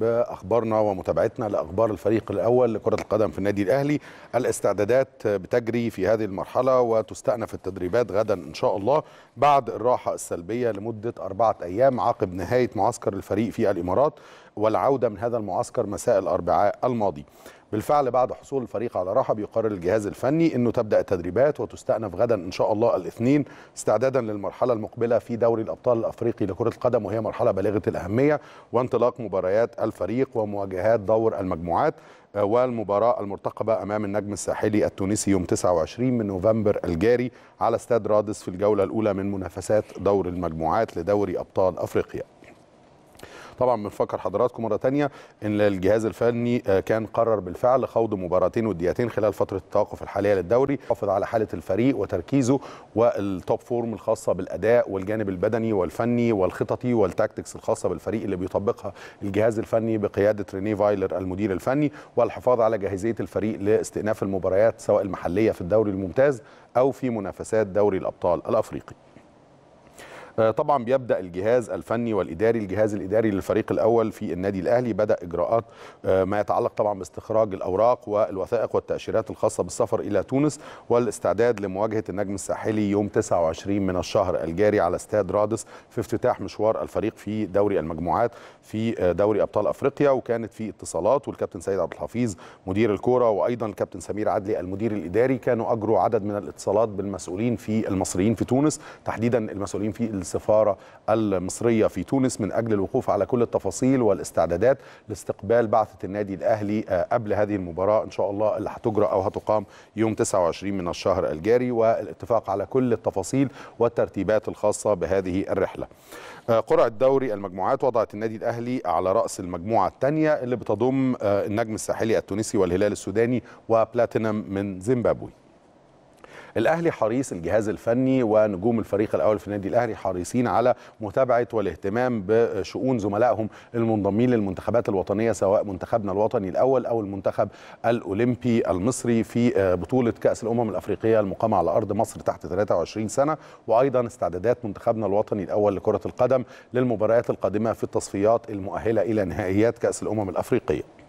باخبارنا ومتابعتنا لاخبار الفريق الاول لكره القدم في النادي الاهلي الاستعدادات بتجري في هذه المرحله وتستأنف التدريبات غدا ان شاء الله بعد الراحه السلبيه لمده اربعه ايام عقب نهايه معسكر الفريق في الامارات والعوده من هذا المعسكر مساء الاربعاء الماضي بالفعل بعد حصول الفريق على راحه بيقرر الجهاز الفني انه تبدا التدريبات وتستأنف غدا ان شاء الله الاثنين استعدادا للمرحله المقبله في دوري الابطال الافريقي لكره القدم وهي مرحله بالغه الاهميه وانطلاق مباريات الفريق ومواجهات دور المجموعات آه، والمباراة المرتقبة أمام النجم الساحلي التونسي يوم 29 من نوفمبر الجاري على استاد رادس في الجولة الأولى من منافسات دور المجموعات لدوري أبطال أفريقيا طبعا بنفكر حضراتكم مره ثانيه ان الجهاز الفني آه، كان قرر بالفعل خوض مباراتين وديتين خلال فتره التوقف الحاليه للدوري يحافظ على حاله الفريق وتركيزه والتوب فورم الخاصه بالاداء والجانب البدني والفني والخططي والتاكتكس الخاصه بالفريق اللي بيطبقها الجهاز الفني بقياده رينيه فايلر المدير الفني والحفاظ على جاهزيه الفريق لاستئناف المباريات سواء المحليه في الدوري الممتاز او في منافسات دوري الابطال الافريقي طبعا بيبدا الجهاز الفني والاداري الجهاز الاداري للفريق الاول في النادي الاهلي بدا اجراءات آه، ما يتعلق طبعا باستخراج الاوراق والوثائق والتاشيرات الخاصه بالسفر الى تونس والاستعداد لمواجهه النجم الساحلي يوم 29 من الشهر الجاري على استاد رادس في افتتاح مشوار الفريق في دوري المجموعات في آه، دوري ابطال افريقيا وكانت في اتصالات والكابتن سيد عبد الحفيظ مدير الكوره وايضا الكابتن سمير عدلي المدير الاداري كانوا اجروا عدد من الاتصالات بالمسؤولين في المصريين في تونس تحديدا المسؤولين في السفارة المصرية في تونس من أجل الوقوف على كل التفاصيل والاستعدادات لاستقبال بعثة النادي الأهلي آه، قبل هذه المباراة إن شاء الله اللي هتجرى أو هتقام يوم 29 من الشهر الجاري والاتفاق على كل التفاصيل والترتيبات الخاصة بهذه الرحلة آه، قرعة دوري المجموعات وضعت النادي الأهلي على رأس المجموعة الثانية اللي بتضم آه، النجم الساحلي التونسي والهلال السوداني وبلاتينم من زيمبابوي الاهلي حريص الجهاز الفني ونجوم الفريق الاول في النادي الاهلي حريصين على متابعه والاهتمام بشؤون زملائهم المنضمين للمنتخبات الوطنيه سواء منتخبنا الوطني الاول او المنتخب الاولمبي المصري في آه، بطوله كاس الامم الافريقيه المقامه على ارض مصر تحت 23 سنه وايضا استعدادات منتخبنا الوطني الاول لكره القدم للمباريات القادمه في التصفيات المؤهله الى نهائيات كاس الامم الافريقيه